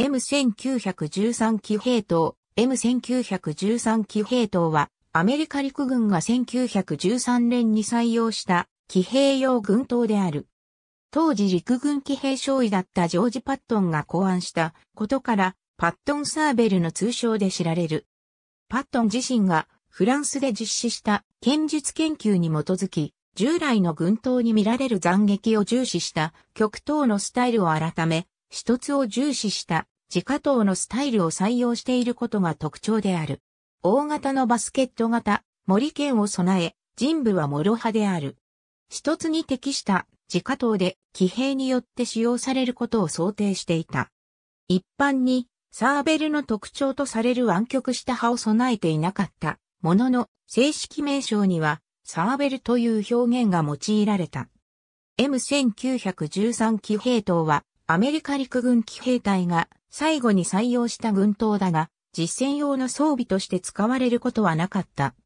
M1913 騎兵塔 M1913 騎兵塔はアメリカ陸軍が1913年に採用した騎兵用軍刀である。当時陸軍騎兵少尉だったジョージ・パットンが考案したことからパットンサーベルの通称で知られる。パットン自身がフランスで実施した剣術研究に基づき従来の軍刀に見られる斬撃を重視した極東のスタイルを改め、一つを重視した自家刀のスタイルを採用していることが特徴である。大型のバスケット型、森剣を備え、人部はモロ派である。一つに適した自家刀で騎兵によって使用されることを想定していた。一般にサーベルの特徴とされる湾曲した刃を備えていなかったものの正式名称にはサーベルという表現が用いられた。M1913 騎兵刀はアメリカ陸軍騎兵隊が最後に採用した軍刀だが、実戦用の装備として使われることはなかった。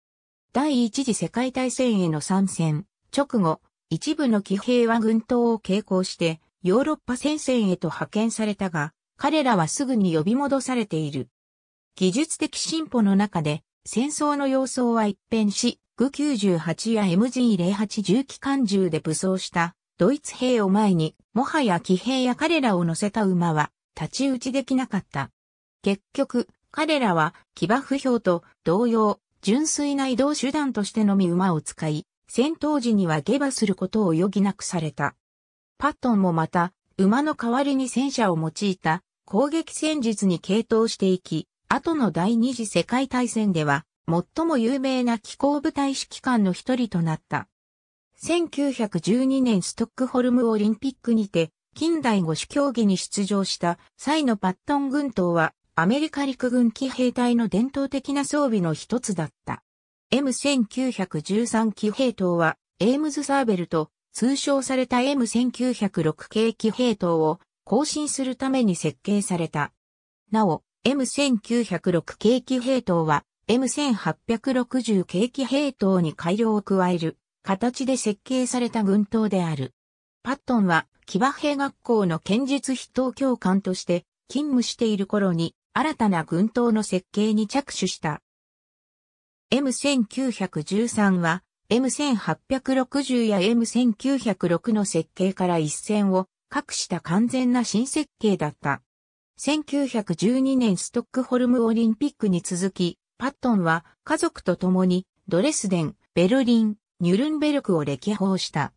第一次世界大戦への参戦、直後、一部の騎兵は軍刀を携行して、ヨーロッパ戦線へと派遣されたが、彼らはすぐに呼び戻されている。技術的進歩の中で、戦争の様相は一変し、グ98や MG08 重機関銃で武装したドイツ兵を前に、もはや騎兵や彼らを乗せた馬は、立ち打ちできなかった。結局、彼らは、騎馬不評と同様、純粋な移動手段としてのみ馬を使い、戦闘時には下馬することを余儀なくされた。パットンもまた、馬の代わりに戦車を用いた攻撃戦術に傾倒していき、後の第二次世界大戦では、最も有名な機構部隊指揮官の一人となった。1912年ストックホルムオリンピックにて、近代五種競技に出場した際のパットン軍島は、アメリカ陸軍騎兵隊の伝統的な装備の一つだった。M1913 騎兵党は、エームズ・サーベルと通称された M1906 系騎兵党を更新するために設計された。なお、M1906 系騎兵党は、M1860 系騎兵党に改良を加える形で設計された軍刀である。パットンは騎馬兵学校の剣術筆頭教官として勤務している頃に新たな軍刀の設計に着手した。M1913 は M1860 や M1906 の設計から一線を隠した完全な新設計だった。1912年ストックホルムオリンピックに続き、パットンは家族と共にドレスデン、ベルリン、ニュルンベルクを歴訪した。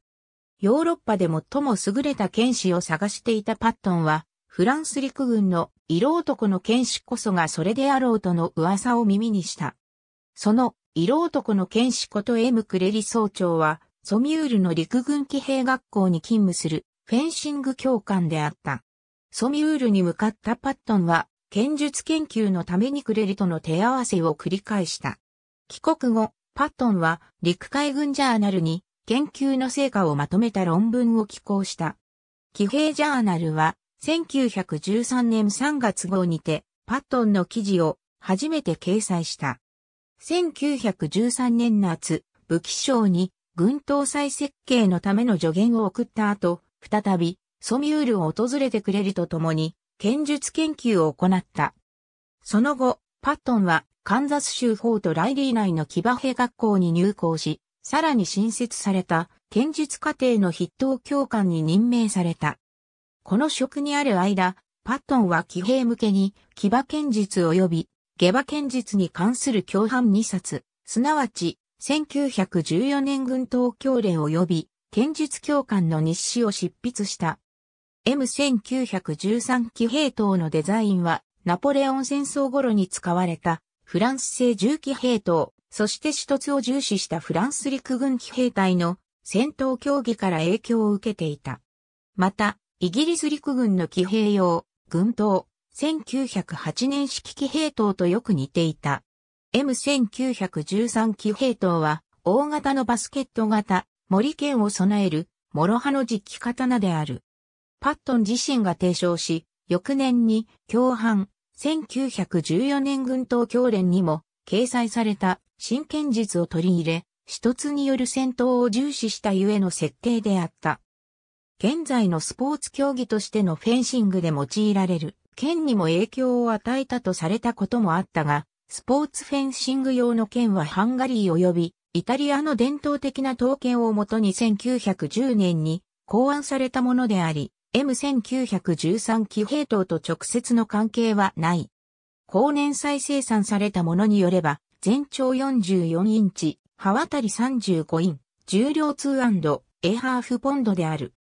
ヨーロッパで最も優れた剣士を探していたパットンは、フランス陸軍の色男の剣士こそがそれであろうとの噂を耳にした。その色男の剣士ことエム・クレリ総長は、ソミュールの陸軍騎兵学校に勤務するフェンシング教官であった。ソミュールに向かったパットンは、剣術研究のためにクレリとの手合わせを繰り返した。帰国後、パットンは陸海軍ジャーナルに研究の成果をまとめた論文を寄稿した。騎兵ジャーナルは1913年3月号にてパットンの記事を初めて掲載した。1913年夏、武器省に軍搭載設計のための助言を送った後、再びソミュールを訪れてくれるとともに、剣術研究を行った。その後、パットンはカンザス州フォートライリー内の騎馬兵学校に入校し、さらに新設された剣術課程の筆頭教官に任命された。この職にある間、パットンは騎兵向けに騎馬剣術及び下馬剣術に関する教犯2冊、すなわち1914年軍統教令及び剣術教官の日誌を執筆した。M1913 騎兵等のデザインはナポレオン戦争頃に使われたフランス製重機兵闘、そして死突を重視したフランス陸軍騎兵隊の戦闘競技から影響を受けていた。また、イギリス陸軍の騎兵用、軍刀、1908年式騎兵刀とよく似ていた。M1913 騎兵刀は、大型のバスケット型、森剣を備える、諸刃の実機刀である。パットン自身が提唱し、翌年に、共犯、1914年軍統教連にも掲載された真剣術を取り入れ、一つによる戦闘を重視したゆえの設計であった。現在のスポーツ競技としてのフェンシングで用いられる剣にも影響を与えたとされたこともあったが、スポーツフェンシング用の剣はハンガリー及びイタリアの伝統的な刀剣をもとに1910年に考案されたものであり、M1913 騎兵等と直接の関係はない。後年再生産されたものによれば、全長44インチ、刃渡り35イン、重量 2&A ハーフポンドである。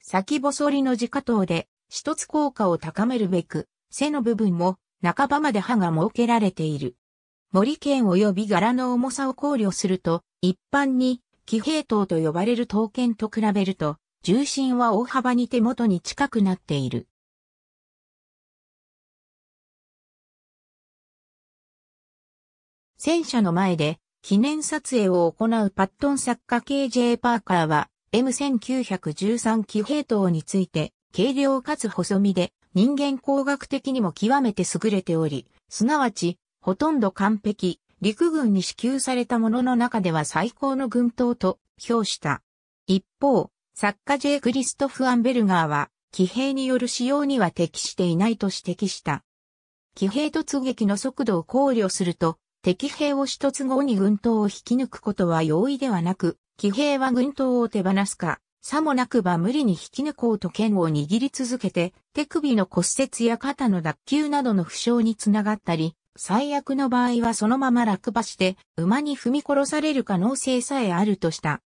先細りの自家刀で、一つ効果を高めるべく、背の部分も半ばまで刃が設けられている。森剣及び柄の重さを考慮すると、一般に騎兵刀と呼ばれる刀剣と比べると、重心は大幅に手元に近くなっている。戦車の前で記念撮影を行うパットン作家 KJ パーカーは M1913 騎兵等について軽量かつ細身で人間工学的にも極めて優れており、すなわちほとんど完璧、陸軍に支給されたものの中では最高の軍刀と評した。一方、作家 J. クリストフ・アンベルガーは、騎兵による使用には適していないと指摘した。騎兵突撃の速度を考慮すると、敵兵を一つ後に軍刀を引き抜くことは容易ではなく、騎兵は軍刀を手放すか、さもなくば無理に引き抜こうと剣を握り続けて、手首の骨折や肩の脱臼などの負傷につながったり、最悪の場合はそのまま落馬して、馬に踏み殺される可能性さえあるとした。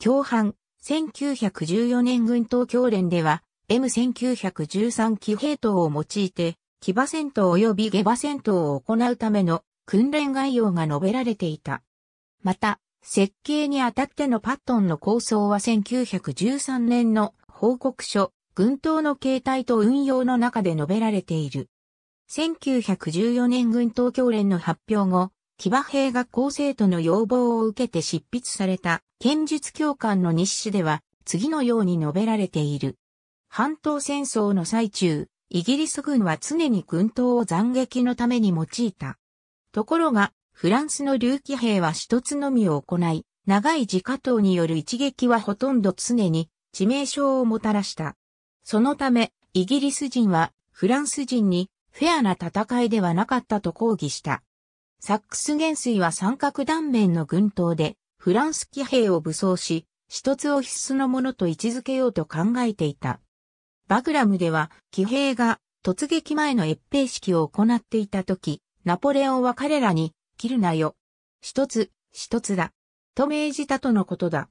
共犯、1914年軍東京連では、M1913 機兵等を用いて、騎馬戦闘及び下馬戦闘を行うための訓練概要が述べられていた。また、設計にあたってのパットンの構想は1913年の報告書、軍刀の形態と運用の中で述べられている。1914年軍東京連の発表後、騎馬兵学校生徒の要望を受けて執筆された剣術教官の日誌では次のように述べられている。半島戦争の最中、イギリス軍は常に軍刀を斬撃のために用いた。ところが、フランスの竜起兵は一つのみを行い、長い自家刀による一撃はほとんど常に致命傷をもたらした。そのため、イギリス人はフランス人にフェアな戦いではなかったと抗議した。サックス元帥は三角断面の軍刀で、フランス騎兵を武装し、一つを必須のものと位置づけようと考えていた。バグラムでは、騎兵が突撃前の越兵式を行っていた時、ナポレオンは彼らに、切るなよ。一つ、一つだ。と命じたとのことだ。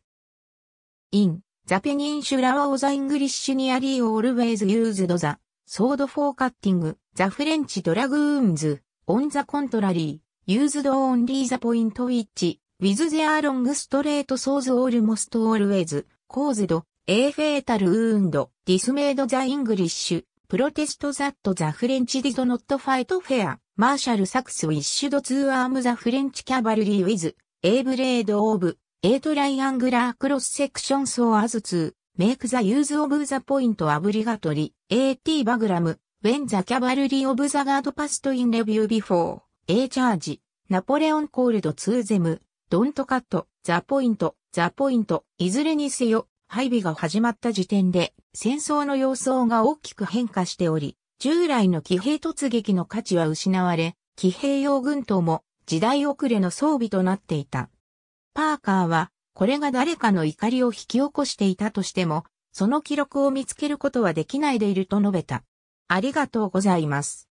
in, the peninsula of the English nearly always used the sword for cutting the French dragoons on the contrary. used only the point which, with their long straight s o u l s almost always, caused, a fatal wound, dismayed the English, protest that the French did not fight fair, Marshal Saxe wished to arm the French cavalry with, a blade of, a triangular cross section so as to, make the use of the point obligatory, at bagram, when the cavalry of the guard passed in review before, a charge, ナポレオンコールドツーゼム、ドントカット、ザポイント、ザポイント、いずれにせよ、配備が始まった時点で、戦争の様相が大きく変化しており、従来の騎兵突撃の価値は失われ、騎兵用軍刀も時代遅れの装備となっていた。パーカーは、これが誰かの怒りを引き起こしていたとしても、その記録を見つけることはできないでいると述べた。ありがとうございます。